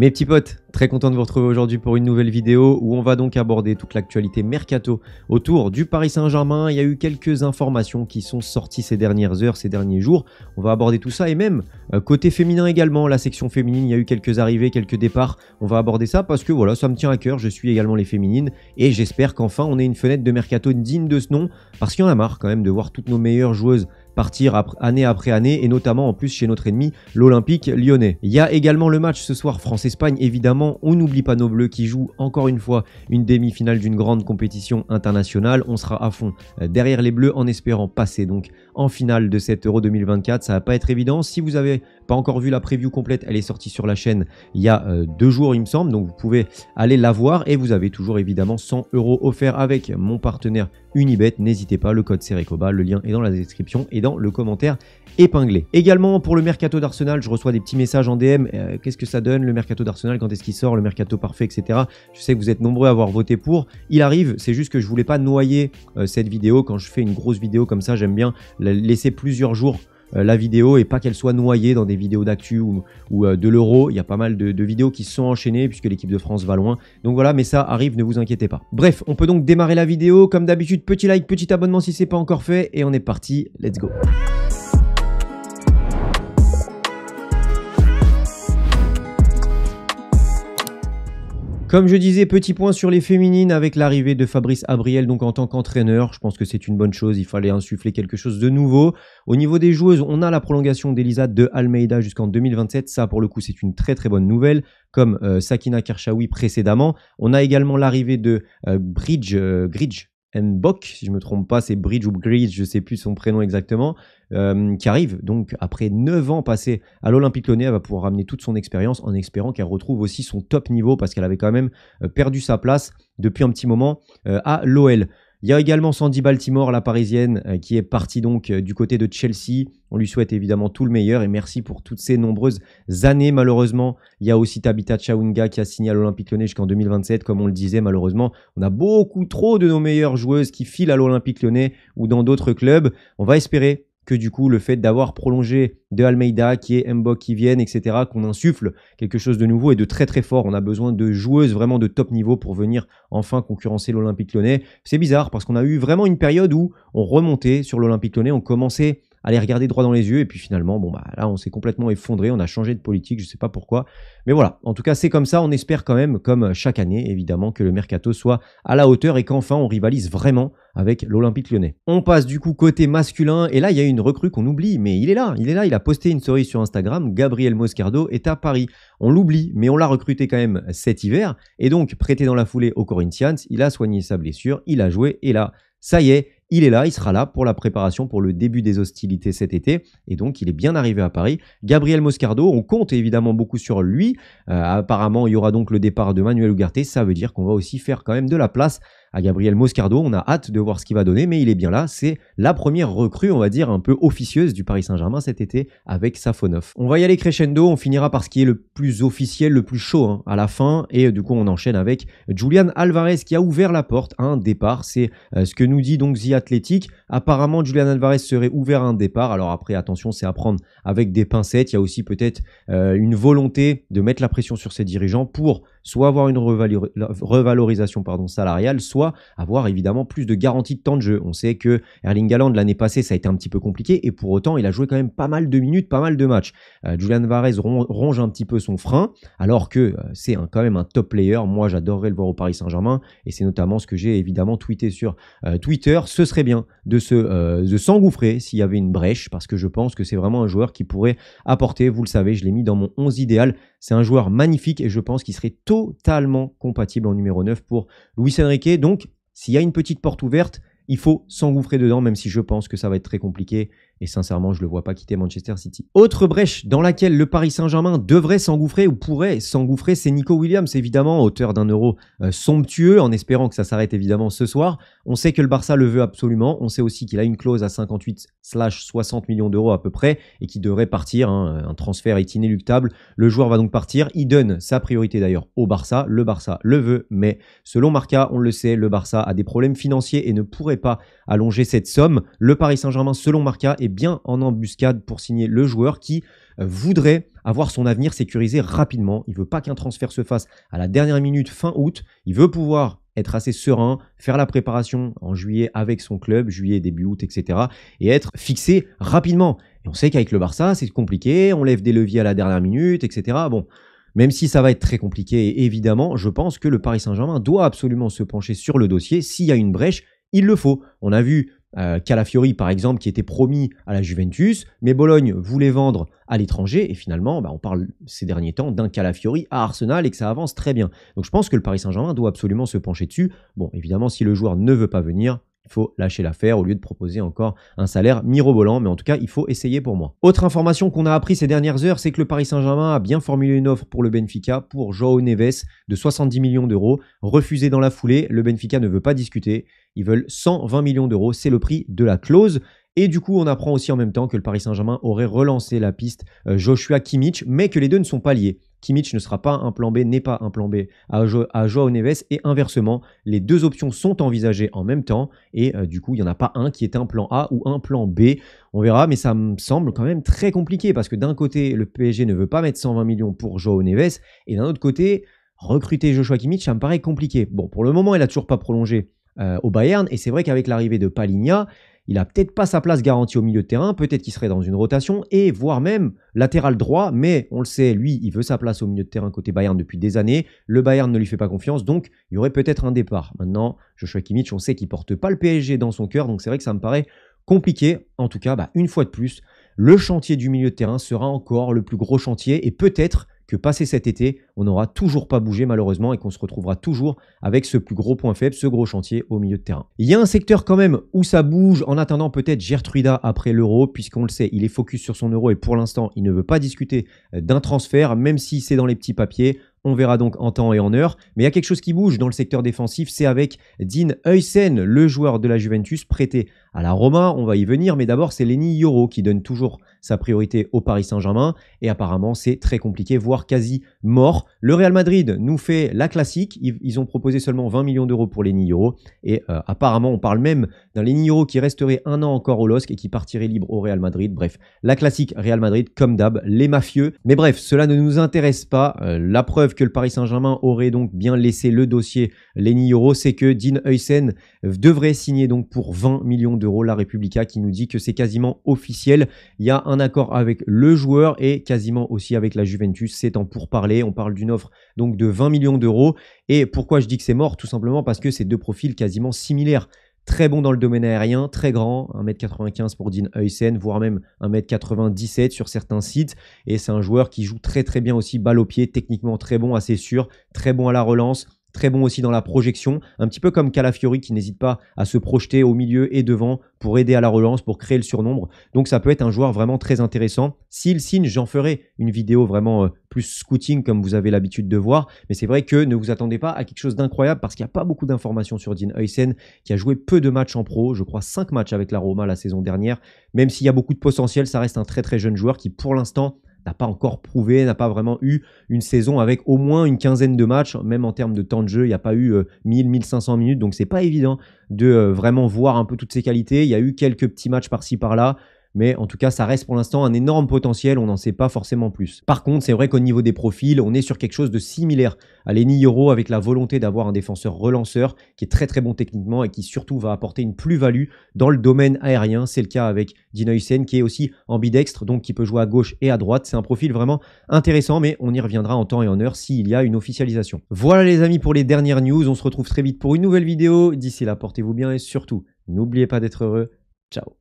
Mes petits potes, très content de vous retrouver aujourd'hui pour une nouvelle vidéo où on va donc aborder toute l'actualité mercato autour du Paris Saint-Germain. Il y a eu quelques informations qui sont sorties ces dernières heures, ces derniers jours. On va aborder tout ça et même euh, côté féminin également, la section féminine, il y a eu quelques arrivées, quelques départs. On va aborder ça parce que voilà, ça me tient à cœur. Je suis également les féminines et j'espère qu'enfin on ait une fenêtre de mercato digne de ce nom parce qu'il y en a marre quand même de voir toutes nos meilleures joueuses partir année après année, et notamment en plus chez notre ennemi, l'Olympique lyonnais. Il y a également le match ce soir France-Espagne, évidemment, on n'oublie pas nos bleus qui jouent encore une fois une demi-finale d'une grande compétition internationale, on sera à fond euh, derrière les bleus en espérant passer donc en finale de cet Euro 2024, ça va pas être évident, si vous n'avez pas encore vu la preview complète, elle est sortie sur la chaîne il y a euh, deux jours il me semble, donc vous pouvez aller la voir et vous avez toujours évidemment 100 euros offerts avec mon partenaire Unibet, n'hésitez pas, le code Serecoba, le lien est dans la description et dans le commentaire épinglé. Également pour le mercato d'Arsenal, je reçois des petits messages en DM, euh, qu'est-ce que ça donne le mercato d'Arsenal, quand est-ce qu'il sort, le mercato parfait, etc. Je sais que vous êtes nombreux à avoir voté pour, il arrive, c'est juste que je voulais pas noyer euh, cette vidéo, quand je fais une grosse vidéo comme ça, j'aime bien laisser plusieurs jours euh, la vidéo et pas qu'elle soit noyée dans des vidéos d'actu ou, euh, de l'euro. Il y a pas mal de, de vidéos qui sont enchaînées puisque l'équipe de France va loin. Donc voilà, mais ça arrive, ne vous inquiétez pas. Bref, on peut donc démarrer la vidéo. Comme d'habitude, petit like, petit abonnement si c'est pas encore fait. Et on est parti, let's go. Comme je disais, petit point sur les féminines avec l'arrivée de Fabrice Abriel donc en tant qu'entraîneur. Je pense que c'est une bonne chose. Il fallait insuffler quelque chose de nouveau. Au niveau des joueuses, on a la prolongation d'Elisa de Almeida jusqu'en 2027. Ça, pour le coup, c'est une très très bonne nouvelle. Comme euh, Sakina Kershawi précédemment. On a également l'arrivée de euh, Bridge, euh, Mbok, si je me trompe pas, c'est Bridge ou Bridge, je sais plus son prénom exactement, euh, qui arrive. Donc après 9 ans passés à l'Olympique Lyonnais, elle va pouvoir ramener toute son expérience en espérant qu'elle retrouve aussi son top niveau parce qu'elle avait quand même euh, perdu sa place depuis un petit moment euh, à l'OL. Il y a également Sandy Baltimore, la parisienne, euh, qui est partie donc euh, du côté de Chelsea. On lui souhaite évidemment tout le meilleur et merci pour toutes ces nombreuses années. Malheureusement, il y a aussi Tabitha Chawinga qui a signé à l'Olympique Lyonnais jusqu'en 2027. Comme on le disait, malheureusement, on a beaucoup trop de nos meilleures joueuses qui filent à l'Olympique Lyonnais ou dans d'autres clubs. On va espérer que du coup le fait d'avoir prolongé de Almeida, qui est Mbok qui viennent, etc., qu'on insuffle quelque chose de nouveau et de très très fort. On a besoin de joueuses vraiment de top niveau pour venir enfin concurrencer l'Olympique lyonnais. C'est bizarre parce qu'on a eu vraiment une période où on remontait sur l'Olympique lyonnais, on commençait Aller regarder droit dans les yeux. Et puis finalement, bon, bah, là, on s'est complètement effondré. On a changé de politique. Je ne sais pas pourquoi. Mais voilà. En tout cas, c'est comme ça. On espère quand même, comme chaque année, évidemment, que le mercato soit à la hauteur et qu'enfin, on rivalise vraiment avec l'Olympique lyonnais. On passe du coup côté masculin. Et là, il y a une recrue qu'on oublie. Mais il est là. Il est là. Il a posté une story sur Instagram. Gabriel Moscardo est à Paris. On l'oublie, mais on l'a recruté quand même cet hiver. Et donc, prêté dans la foulée au Corinthians, il a soigné sa blessure. Il a joué. Et là, ça y est, il est là, il sera là pour la préparation pour le début des hostilités cet été. Et donc, il est bien arrivé à Paris. Gabriel Moscardo, on compte évidemment beaucoup sur lui. Euh, apparemment, il y aura donc le départ de Manuel Ugarte. Ça veut dire qu'on va aussi faire quand même de la place à Gabriel Moscardo. On a hâte de voir ce qu'il va donner, mais il est bien là. C'est la première recrue, on va dire, un peu officieuse du Paris Saint-Germain cet été avec Safonov. On va y aller crescendo. On finira par ce qui est le plus officiel, le plus chaud hein, à la fin. Et du coup, on enchaîne avec Julian Alvarez qui a ouvert la porte à un départ. C'est euh, ce que nous dit donc The Athletic. Apparemment, Julian Alvarez serait ouvert à un départ. Alors après, attention, c'est à prendre avec des pincettes. Il y a aussi peut-être euh, une volonté de mettre la pression sur ses dirigeants pour soit avoir une revalorisation pardon, salariale, soit avoir évidemment plus de garantie de temps de jeu. On sait que Erling Haaland l'année passée, ça a été un petit peu compliqué et pour autant, il a joué quand même pas mal de minutes, pas mal de matchs. Euh, Julian Varez ronge un petit peu son frein, alors que euh, c'est quand même un top player. Moi, j'adorerais le voir au Paris Saint-Germain et c'est notamment ce que j'ai évidemment tweeté sur euh, Twitter. Ce serait bien de s'engouffrer s'il y avait une brèche parce que je pense que c'est vraiment un joueur qui pourrait apporter, vous le savez, je l'ai mis dans mon 11 idéal, c'est un joueur magnifique et je pense qu'il serait totalement compatible en numéro 9 pour Luis Enrique. Donc, s'il y a une petite porte ouverte, il faut s'engouffrer dedans, même si je pense que ça va être très compliqué et sincèrement, je ne le vois pas quitter Manchester City. Autre brèche dans laquelle le Paris Saint-Germain devrait s'engouffrer ou pourrait s'engouffrer, c'est Nico Williams, évidemment, auteur d'un euro euh, somptueux, en espérant que ça s'arrête évidemment ce soir. On sait que le Barça le veut absolument. On sait aussi qu'il a une clause à 58/60 millions d'euros à peu près et qui devrait partir. Hein, un transfert est inéluctable. Le joueur va donc partir. Il donne sa priorité d'ailleurs au Barça. Le Barça le veut, mais selon Marca, on le sait, le Barça a des problèmes financiers et ne pourrait pas allonger cette somme. Le Paris Saint-Germain, selon Marca, est bien en embuscade pour signer le joueur qui euh, voudrait avoir son avenir sécurisé rapidement. Il veut pas qu'un transfert se fasse à la dernière minute fin août. Il veut pouvoir être assez serein, faire la préparation en juillet avec son club, juillet, début août, etc. Et être fixé rapidement. Et on sait qu'avec le Barça, c'est compliqué, on lève des leviers à la dernière minute, etc. Bon, même si ça va être très compliqué, évidemment, je pense que le Paris Saint-Germain doit absolument se pencher sur le dossier. S'il y a une brèche, il le faut. On a vu euh, Calafiori, par exemple, qui était promis à la Juventus, mais Bologne voulait vendre à l'étranger, et finalement, bah, on parle ces derniers temps d'un Calafiori à Arsenal et que ça avance très bien. Donc je pense que le Paris Saint-Germain doit absolument se pencher dessus. Bon, évidemment, si le joueur ne veut pas venir, il faut lâcher l'affaire au lieu de proposer encore un salaire mirobolant. Mais en tout cas, il faut essayer pour moi. Autre information qu'on a appris ces dernières heures, c'est que le Paris Saint-Germain a bien formulé une offre pour le Benfica pour Joao Neves de 70 millions d'euros. Refusé dans la foulée, le Benfica ne veut pas discuter. Ils veulent 120 millions d'euros, c'est le prix de la clause. Et du coup, on apprend aussi en même temps que le Paris Saint-Germain aurait relancé la piste euh, Joshua Kimmich, mais que les deux ne sont pas liés. Kimmich ne sera pas un plan B, n'est pas un plan B à, à, Joao Neves et inversement, les deux options sont envisagées en même temps et euh, du coup, il n'y en a pas un qui est un plan A ou un plan B. On verra, mais ça me semble quand même très compliqué parce que d'un côté, le PSG ne veut pas mettre 120 millions pour Joao Neves et d'un autre côté, recruter Joshua Kimmich, ça me paraît compliqué. Bon, pour le moment, il n'a toujours pas prolongé euh, au Bayern. Et c'est vrai qu'avec l'arrivée de Palinia, il a peut-être pas sa place garantie au milieu de terrain, peut-être qu'il serait dans une rotation et voire même latéral droit, mais on le sait, lui, il veut sa place au milieu de terrain côté Bayern depuis des années. Le Bayern ne lui fait pas confiance, donc il y aurait peut-être un départ. Maintenant, Joshua Kimmich, on sait qu'il porte pas le PSG dans son cœur, donc c'est vrai que ça me paraît compliqué. En tout cas, bah, une fois de plus, le chantier du milieu de terrain sera encore le plus gros chantier et peut-être que passé cet été, on n'aura toujours pas bougé malheureusement et qu'on se retrouvera toujours avec ce plus gros point faible, ce gros chantier au milieu de terrain. Il y a un secteur quand même où ça bouge en attendant peut-être Gertruda après l'euro, puisqu'on le sait, il est focus sur son euro et pour l'instant, il ne veut pas discuter euh, d'un transfert, même si c'est dans les petits papiers. On verra donc en temps et en heure. Mais il y a quelque chose qui bouge dans le secteur défensif. C'est avec Dean Huysen, le joueur de la Juventus prêté à la Roma. On va y venir. Mais d'abord, c'est Lenny Yoro qui donne toujours sa priorité au Paris Saint-Germain. Et apparemment, c'est très compliqué, voire quasi mort. Le Real Madrid nous fait la classique. Ils ont proposé seulement 20 millions d'euros pour Lenny Yoro. Et euh, apparemment, on parle même d'un Lenny Yoro qui resterait un an encore au LOSC et qui partirait libre au Real Madrid. Bref, la classique Real Madrid, comme d'hab, les mafieux. Mais bref, cela ne nous intéresse pas. Euh, la preuve que le Paris Saint-Germain aurait donc bien laissé le dossier Lenny Euro, c'est que Dean Huysen devrait signer donc pour 20 millions d'euros la Repubblica qui nous dit que c'est quasiment officiel. Il y a un accord avec le joueur et quasiment aussi avec la Juventus. C'est en pourparler. On parle d'une offre donc de 20 millions d'euros. Et pourquoi je dis que c'est mort Tout simplement parce que c'est deux profils quasiment similaires. Très bon dans le domaine aérien, très grand, 1m95 pour Dean Huysen, voire même 1m97 sur certains sites. Et c'est un joueur qui joue très très bien aussi balle au pied, techniquement très bon, assez sûr, très bon à la relance, très bon aussi dans la projection, un petit peu comme Calafiori qui n'hésite pas à se projeter au milieu et devant pour aider à la relance, pour créer le surnombre. Donc ça peut être un joueur vraiment très intéressant. S'il signe, j'en ferai une vidéo vraiment euh, plus scouting comme vous avez l'habitude de voir. Mais c'est vrai que ne vous attendez pas à quelque chose d'incroyable parce qu'il n'y a pas beaucoup d'informations sur Dean Huysen qui a joué peu de matchs en pro, je crois 5 matchs avec la Roma la saison dernière. Même s'il y a beaucoup de potentiel, ça reste un très très jeune joueur qui pour l'instant n'a pas encore prouvé, n'a pas vraiment eu une saison avec au moins une quinzaine de matchs, même en termes de temps de jeu, il n'y a pas eu 1000, euh, 1500 minutes, donc c'est pas évident de euh, vraiment voir un peu toutes ses qualités. Il y a eu quelques petits matchs par-ci par-là, mais en tout cas, ça reste pour l'instant un énorme potentiel, on n'en sait pas forcément plus. Par contre, c'est vrai qu'au niveau des profils, on est sur quelque chose de similaire à Lenny Euro avec la volonté d'avoir un défenseur relanceur qui est très très bon techniquement et qui surtout va apporter une plus-value dans le domaine aérien. C'est le cas avec Dino qui est aussi ambidextre, donc qui peut jouer à gauche et à droite. C'est un profil vraiment intéressant, mais on y reviendra en temps et en heure s'il y a une officialisation. Voilà les amis pour les dernières news, on se retrouve très vite pour une nouvelle vidéo. D'ici là, portez-vous bien et surtout, n'oubliez pas d'être heureux. Ciao